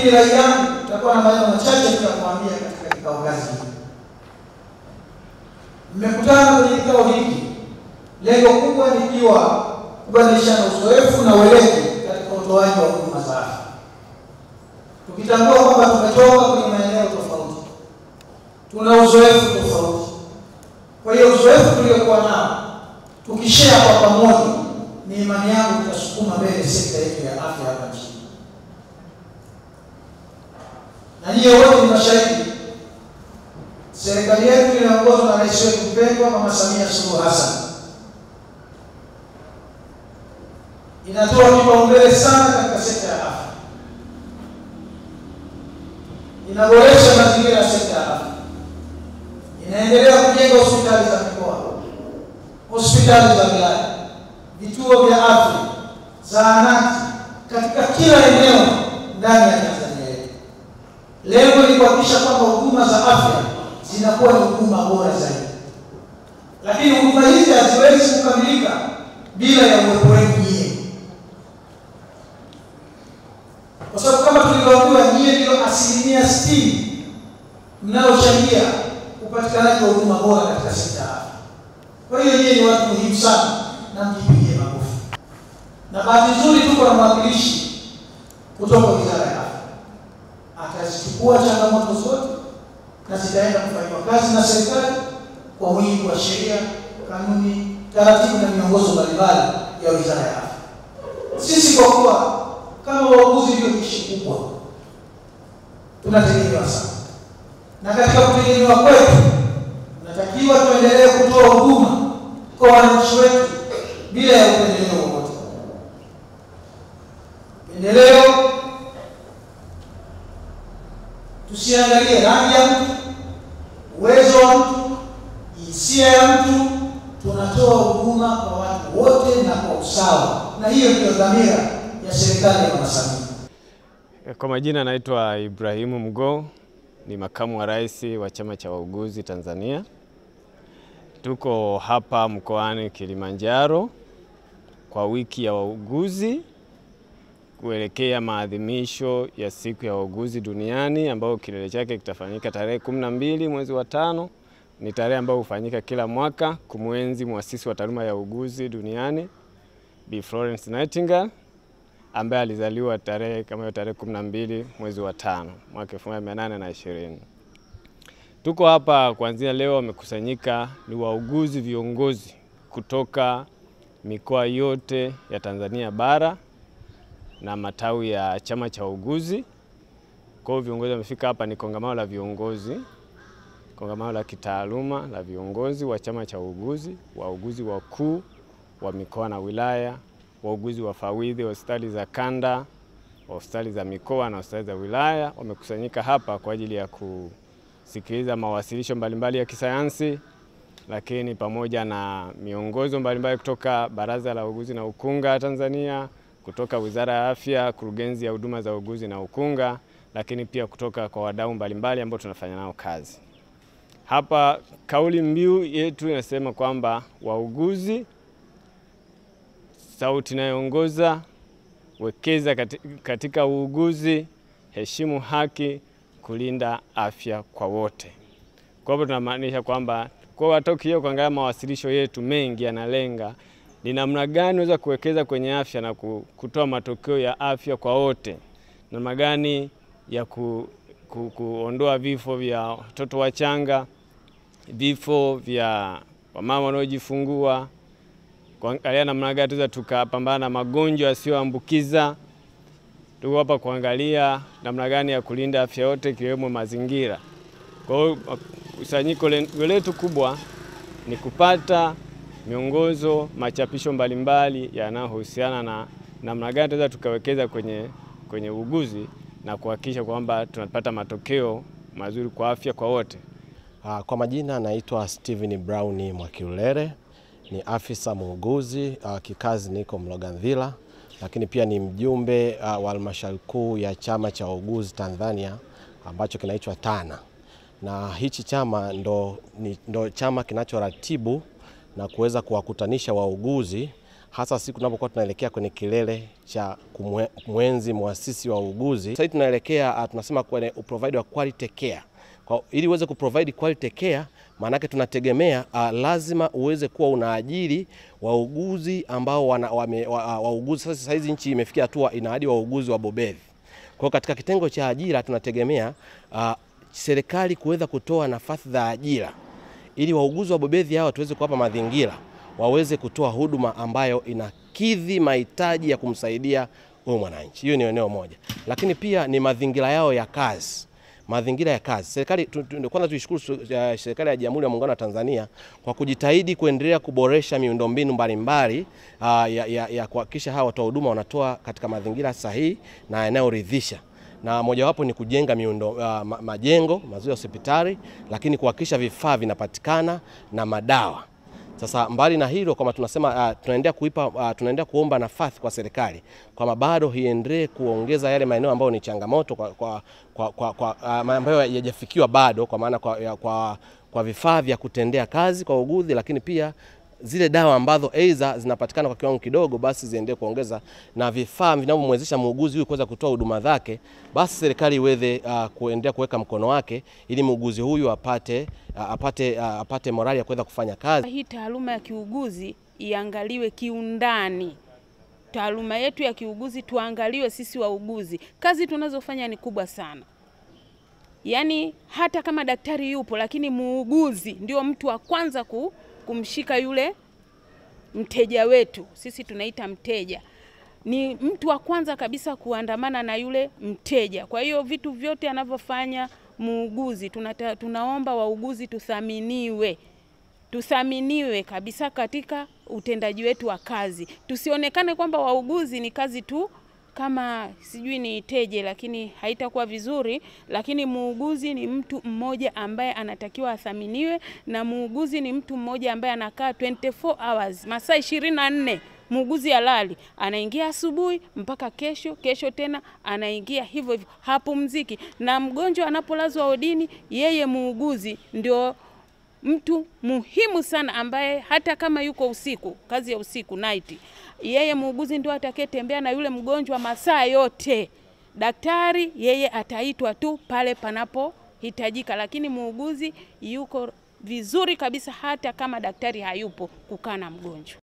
Nafikiri rai yangu itakuwa na maneno machache nitakwambia katika kikao hiki. Mmekutana kwenye kikao hiki, lengo kubwa likiwa kubadilishana uzoefu na weledi katika utoaji wa huduma za afya, tukitambua kwamba tumetoka kwenye maeneo tofauti, tuna uzoefu tofauti. Kwa hiyo uzoefu tuliokuwa nao tukishare kwa pamoja, ni imani yangu tutasukuma mbele sekta yetu ya afya hapa nchini. na nyie wote ni mashahidi. Serikali yetu inaongozwa na rais wetu mpendwa Mama Samia Suluhu Hassan, inatoa kipaumbele sana katika sekta ya afya, inaboresha mazingira ya sekta ya afya, inaendelea kujenga hospitali za mikoa, hospitali za wilaya, vituo vya afya, zahanati katika kila eneo ndani ya kuhakikisha kwamba huduma za afya zinakuwa ni huduma bora zaidi, lakini huduma hizi haziwezi kukamilika bila ya uwepo wenu nyie, kwa sababu kama tulivyoambiwa, nyie ndio asilimia sitini mnayochangia upatikanaji wa huduma bora katika sekta ya afya. Kwa hiyo nyie ni watu muhimu sana na mjipigie makofi. Na bahati nzuri tuko na mwakilishi kutoka wizara kuchukua changamoto zote na zitaenda kufanyiwa kazi na serikali kwa mujibu wa sheria, kanuni, taratibu na miongozo mbalimbali ya wizara ya afya. Sisi kwa kuwa kama wauguzi ndio kishi kubwa, tunategemewa sana, na katika kutegemewa kwetu tunatakiwa tuendelee kutoa huduma kwa wananchi wetu bila ya upendeleo Usiangalie rangi ya mtu, uwezo wa mtu, jinsia ya mtu. Tunatoa huduma kwa watu wote na kwa usawa, na hiyo ndiyo dhamira ya serikali ya Mama Samia. Kwa majina naitwa Ibrahimu mgo ni makamu wa rais wa chama cha wauguzi Tanzania. Tuko hapa mkoani Kilimanjaro kwa wiki ya wauguzi kuelekea maadhimisho ya siku ya wauguzi duniani ambayo kilele chake kitafanyika tarehe kumi na mbili mwezi wa tano. Ni tarehe ambayo hufanyika kila mwaka kumwenzi mwasisi wa taaluma ya uuguzi duniani Bi Florence Nightingale ambaye alizaliwa tarehe kama hiyo tarehe kumi na mbili mwezi wa tano mwaka 1820. Tuko hapa kuanzia leo, wamekusanyika ni wauguzi viongozi kutoka mikoa yote ya Tanzania bara na matawi ya chama cha uguzi. Kwa hiyo viongozi wamefika hapa, ni kongamano la viongozi, kongamano la kitaaluma la viongozi wa chama cha uguzi, wauguzi wakuu wa mikoa na wilaya, wauguzi wafawidhi wa hospitali za kanda, wa hospitali za mikoa na hospitali za wilaya, wamekusanyika hapa kwa ajili ya kusikiliza mawasilisho mbalimbali ya kisayansi, lakini pamoja na miongozo mbalimbali kutoka Baraza la Uuguzi na Ukunga Tanzania kutoka Wizara ya Afya, Kurugenzi ya Huduma za Uuguzi na Ukunga, lakini pia kutoka kwa wadau mbalimbali ambao tunafanya nao kazi. Hapa kauli mbiu yetu inasema kwamba wauguzi, sauti inayoongoza, wekeza katika uuguzi, heshimu haki, kulinda afya kwa wote. Kwa hivyo tunamaanisha kwamba kwa hata ukija kuangalia mawasilisho yetu mengi yanalenga ni namna gani unaweza kuwekeza kwenye afya na kutoa matokeo ya afya kwa wote, namna gani ya ku, ku, kuondoa vifo vya watoto wachanga, vifo vya wamama wanaojifungua, kuangalia namna gani tuweza tukapambana na magonjwa yasiyoambukiza. Tuko hapa kuangalia namna gani ya kulinda afya yote ikiwemo mazingira. Kwa hiyo kusanyiko letu kubwa ni kupata miongozo, machapisho mbalimbali yanayohusiana na namna gani tunaweza tukawekeza kwenye, kwenye uguzi na kuhakikisha kwamba tunapata matokeo mazuri kwa afya kwa wote. Ah, kwa majina naitwa Steven Brown Mwakilulere, ni afisa muuguzi ah, kikazi, niko Mloganvila, lakini pia ni mjumbe ah, wa halmashauri kuu ya chama cha wauguzi Tanzania ambacho kinaitwa TANA, na hichi chama ndo, ndo chama kinachoratibu na kuweza kuwakutanisha wauguzi hasa siku tunapokuwa tunaelekea kwenye kilele cha mwenzi mwasisi wa uuguzi. Sasa tunaelekea ah, tunasema kwenye provide wa quality care. Kwa ili uweze kuprovide quality care, maanake tunategemea uh, lazima uweze kuwa unaajiri wauguzi ambao wana, wame, wa, ah, wauguzi sasa. Sasa hizi nchi imefikia hatua ina hadi wauguzi wabobevu. Kwa katika kitengo cha ajira tunategemea uh, serikali kuweza kutoa nafasi za ajira ili wauguzi wabobezi hawa tuweze kuwapa mazingira waweze kutoa huduma ambayo inakidhi mahitaji ya kumsaidia huyu mwananchi. Hiyo ni eneo moja, lakini pia ni mazingira yao ya kazi mazingira ya kazi. Serikali kwanza tuishukuru serikali ya Jamhuri ya Muungano wa Tanzania kwa kujitahidi kuendelea kuboresha miundombinu mbalimbali ah, ya, ya, ya kuhakikisha hawa watoa huduma wanatoa katika mazingira sahihi na yanayoridhisha na mojawapo ni kujenga miundo, uh, majengo mazuri ya hospitali, lakini kuhakikisha vifaa vinapatikana na madawa. Sasa mbali na hilo kama tunasema uh, tunaendelea kuipa uh, tunaendelea kuomba nafasi kwa serikali kwamba bado iendelee kuongeza yale maeneo ambayo ni changamoto kwa, kwa, kwa, kwa, kwa, uh, ambayo yajafikiwa bado kwa maana kwa, kwa, kwa vifaa vya kutendea kazi kwa uguzi, lakini pia zile dawa ambazo aidha zinapatikana kwa kiwango kidogo, basi ziendelee kuongeza na vifaa vinavyomwezesha muuguzi huyu kuweza kutoa huduma zake, basi serikali iweze uh, kuendelea kuweka mkono wake ili muuguzi huyu apate, uh, apate, uh, apate morali ya kuweza kufanya kazi. Hii taaluma ya kiuguzi iangaliwe kiundani taaluma yetu ya kiuguzi tuangaliwe sisi wauguzi. Kazi tunazofanya ni kubwa sana, yaani hata kama daktari yupo, lakini muuguzi ndio mtu wa kwanza ku kumshika yule mteja wetu, sisi tunaita mteja, ni mtu wa kwanza kabisa kuandamana na yule mteja. Kwa hiyo vitu vyote anavyofanya muuguzi tunata, tunaomba wauguzi tuthaminiwe tuthaminiwe kabisa katika utendaji wetu wa kazi, tusionekane kwamba wauguzi ni kazi tu kama sijui niiteje, lakini haitakuwa vizuri. Lakini muuguzi ni mtu mmoja ambaye anatakiwa athaminiwe, na muuguzi ni mtu mmoja ambaye anakaa 24 hours, masaa ishirini na nne muuguzi halali anaingia asubuhi mpaka kesho, kesho tena anaingia hivyo hivyo, hapumziki. Na mgonjwa anapolazwa odini, yeye muuguzi ndio mtu muhimu sana ambaye hata kama yuko usiku, kazi ya usiku night, yeye muuguzi ndio atakayetembea na yule mgonjwa masaa yote. Daktari yeye ataitwa tu pale panapohitajika, lakini muuguzi yuko vizuri kabisa hata kama daktari hayupo kukaa na mgonjwa.